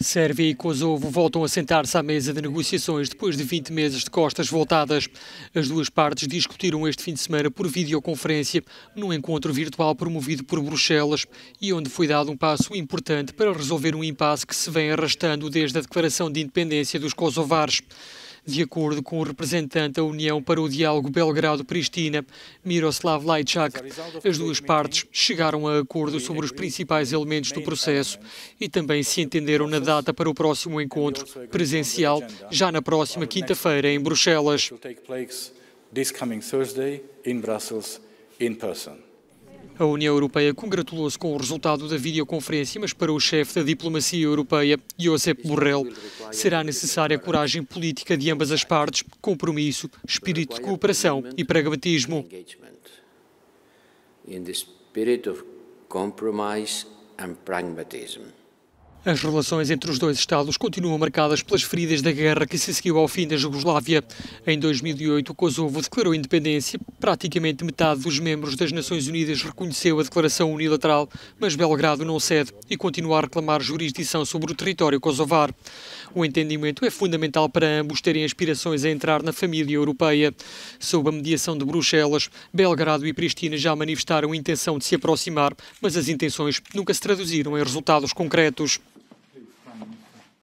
Sérvia e Kosovo voltam a sentar-se à mesa de negociações depois de 20 meses de costas voltadas. As duas partes discutiram este fim de semana por videoconferência, num encontro virtual promovido por Bruxelas e onde foi dado um passo importante para resolver um impasse que se vem arrastando desde a declaração de independência dos kosovares. De acordo com o representante da União para o Diálogo Belgrado-Pristina, Miroslav Lajčak, as duas partes chegaram a acordo sobre os principais elementos do processo e também se entenderam na data para o próximo encontro presencial, já na próxima quinta-feira em Bruxelas. A União Europeia congratulou-se com o resultado da videoconferência, mas para o chefe da diplomacia europeia, Josep Borrell, será necessária coragem política de ambas as partes, compromisso, espírito de cooperação e pragmatismo. In the spirit of compromise and pragmatism. As relações entre os dois Estados continuam marcadas pelas feridas da guerra que se seguiu ao fim da Jugoslávia. Em 2008, o Kosovo declarou independência. Praticamente metade dos membros das Nações Unidas reconheceu a declaração unilateral, mas Belgrado não cede e continua a reclamar jurisdição sobre o território kosovar. O entendimento é fundamental para ambos terem aspirações a entrar na família europeia. Sob a mediação de Bruxelas, Belgrado e Pristina já manifestaram a intenção de se aproximar, mas as intenções nunca se traduziram em resultados concretos.